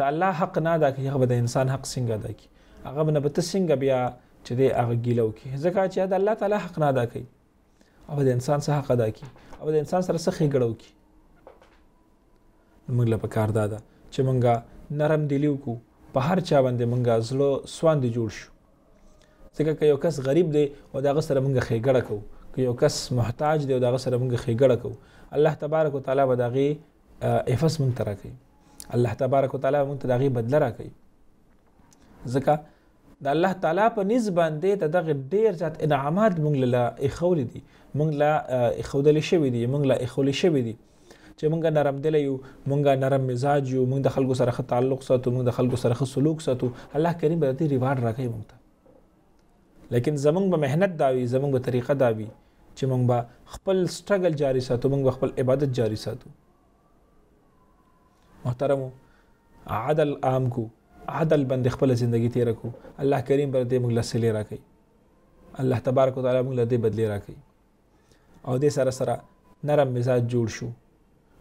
د الله حق نه ادا کوي هغه د انسان حق څنګه ادا کوي هغه نه به څنګه بیا چې د هغه ګیلو کې ځکه چې د الله تعالی حق نه ادا کوي او د انسان سره حق ادا کوي او د انسان سره سخی ګړو کوي موږ له پکار دادا چې موږ نرم دلی وکړو په هر چا باندې مونږه زلو سواند جوړ شو ځکه که یو کس غریب دی او داغه سره مونږه خېګړه کوو که یو کس محتاج دی او داغه سره مونږه خېګړه کوو الله تبارک وتعالى به داغه افس مونږ ته راکوي الله تبارک وتعالى مونږ ته داغه بدله راکوي ځکه د الله تعالی په نسبت باندې د دغه ډیر زیات انعامات مونږ له اخول دي مونږ له اخودل شوی دي مونږ له اخول شوی دي چې مونږه نرم دلی یو مونږه نرم مزاج یو مونږ د خلکو سره ښه تعلق ساتو مونږ د خلکو سره ښه سلوک ساتو الله کریم به دې ریوارډ راکړي مونږ ته لیکن زمونږ به مهنت داوي زمونږ به طریقه داوي چې مونږ به خپل سټرګل جاری ساتو مونږ به خپل عبادت جاری ساتو محترمو عدل عام کو عدل بند خپل ژوندۍ تیر کو الله کریم بر دې موږ لسلې راکړي الله تبارک وتعالى موږ له دې بدلې راکړي او دې سره سره نرم مزاج جوړ شو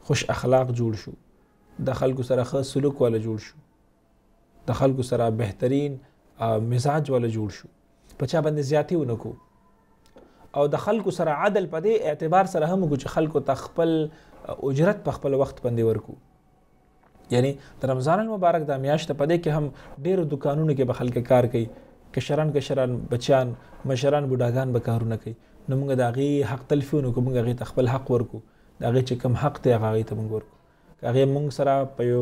خوش اخلاق جوړ شو د خلکو سره ښه سلوک والا جوړ شو د خلکو سره بهترین مزاج والا جوړ شو په چا باندې زیاتی ونکو او د خلکو سره عدل په دې اعتبار سره هم چې خلکو ته خپل اجرت په خپل وخت باندې ورکو یعنی د رمضان المبارک د میاشت په دې کې هم ډیرو دکانونو کې به خلک کار کوي کشران کشران بچیان مشران بوډاګان به کارونه کوي نو موږ د هغې حق تلفي ونکړو موږ هغې ته خپل حق ورکو دا هغه چې کوم حق ته هغه ته موږ ورکو هغه موږ سره په یو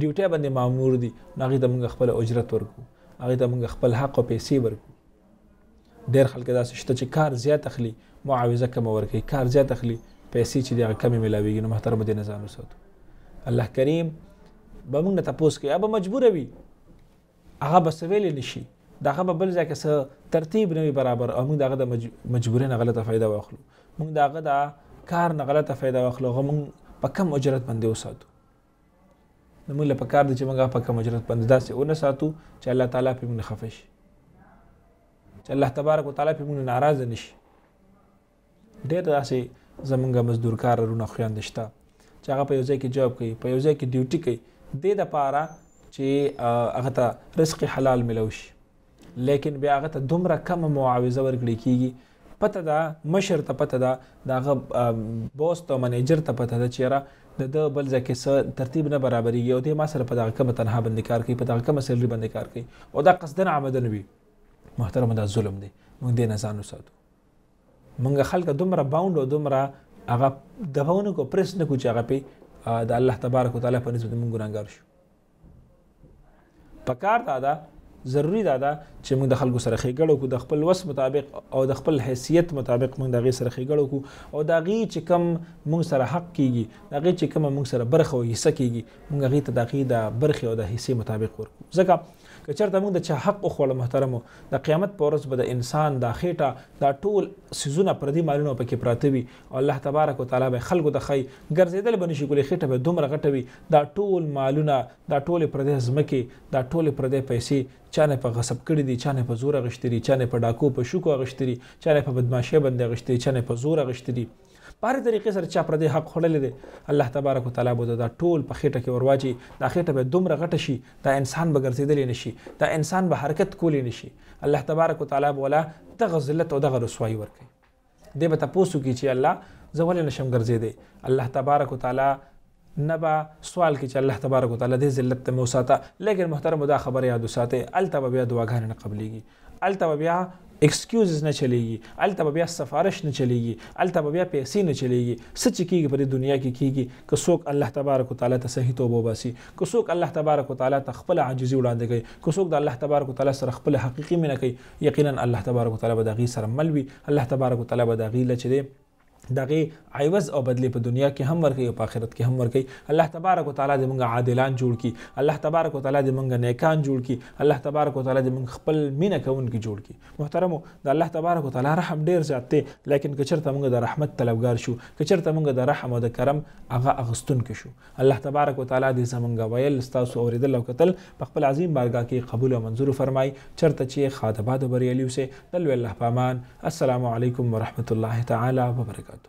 ډیوټي باندې مامور دي هغه ته موږ خپل اجرت ورکو هغه ته موږ خپل حق او پیسې ورکو ډیر خلک دا شته چې کار زیات اخلي معاوضه کم ورکي کار زیات اخلي پیسې چې دا کمی ملاويږي نو محترم دي نظام وساتو الله کریم به موږ نه تاسو کې اب مجبور وي هغه بس ویل نشي داغه به بل ځای کې ترتیب نه برابر او موږ داغه د مجبورین غلطه فائدہ واخلو موږ داغه د کار نه غلطه فایده واخلو هغه موږ په کم اجرت باندې وساتو نو موږ له په کار دی چې موږ په کم اجرت باندې داسې ونه ساتو چې الله تعالی پې موږ نه خفه شي چې الله تبارک وتعالی پې موږ ناراضه نه شي ډېر داسې زمونږ مزدورکار رونه خویند شته چې هغه په یو ځای کې جاب کوي په یو ځای کې ډیوټي کوي دې دپاره چې هغه ته رزق حلال ملوشي لیکن بیا هغه ته دومره کم معاوضه ورکړي کیږي پته ده مشر ته پته ده دغه بوس ته منیجر ته پته ده چې را د د بل ځکه څه ترتیب نه برابرېږي او د ما سره په دغه کم تنها باندې کار کوي په دغه کم سیلری باندې کار کوي او دا قصدن عمدن وي محترم دا ظلم دی موږ دې نه ځان وساتو موږ خلک دومره باوند او دومره هغه دباونه کو پرس نه کو چې هغه په د الله تبارک وتعالى په نسبت موږ ګناګار شو پکار دا ده ضروری دا ده چې موږ د خلکو سره خېګړو کو د خپل وس مطابق او د خپل حیثیت مطابق موږ دغه سره خېګړو کو او دغه چې کم موږ سره حق کیږي دغه چې کم موږ سره برخه او حصہ کیږي موږ غي ته دغه د برخه او د حصے مطابق ورکو ځکه که چېرته موږ د چا حق وخوړو محترمو د قیامت په ورځ به د انسان دا خېټه دا ټول سيزونه پردي مالونه پکې پراته وي او الله تبارک وتعالى به خلکو د خی ګرځیدل به نشي کولې خېټه به دومره غټوي دا ټول مالونه دا ټول پردي ځمکه دا ټول پردي پیسې چانه په غصب کړی دي چانه په زور غشتري چانه په ډاکو په شوکو غشتري چانه په بدمعشه باندې غشتري چانه په زور غشتري په هر طریقې سره چا پر دې حق خړلې دي الله تبارک وتعالى به دا ټول په خېټه کې ورواچي دا خېټه به دومره غټه شي دا انسان به ګرځېدلی نشي دا انسان به حرکت کولی نشي الله تبارک وتعالى به ولا دغه ذلت او دغه رسوایي ورکوي دې به تاسو کې چې الله زه ولې نشم ګرځېدی الله تبارک وتعالى نبا سوال کې چې الله تبارک وتعالى دې ذلت ته موساته لیکن محترم دا خبره یاد وساته التبه بیا دعاګانې نه قبليږي التبه بیا ایکسکیوزز نه چلیږي الته بیا سفارش نه چلیږي الته بیا پیسې نه چلیږي سچ کیږي په دنیا کې کیږي که څوک الله تبارک وتعالى ته صحیح توبه وباسي که څوک الله تبارک وتعالى ته خپل عاجزي وړاندې کوي که څوک د الله تبارک وتعالى سره خپل حقيقي مینه کوي یقینا الله تبارک وتعالى به دغې سره مل وي الله تبارک وتعالى به دغې لچ دی دغه عوض او بدلی په دنیا کې هم ورکړي او په آخرت کې هم ورکړي الله تبارک وتعالى دې موږ عادلان جوړ کړي الله تبارک وتعالى دې موږ نیکان جوړ کړي الله تبارک وتعالى دې موږ خپل مینه کوونکي جوړ کړي محترمو د الله تبارک وتعالى رحم ډیر زیات دی لیکن کچرته موږ د رحمت طلبګار شو کچرته موږ د رحم او د کرم هغه اغستون کې شو الله تبارک وتعالى دې زمونږ ویل تاسو اوریدل او کتل په خپل عظیم بارګه کې قبول او منظور فرمای چرته چې خادباد بریالیو سه دلو الله پامان السلام علیکم ورحمت الله تعالی وبرکاتہ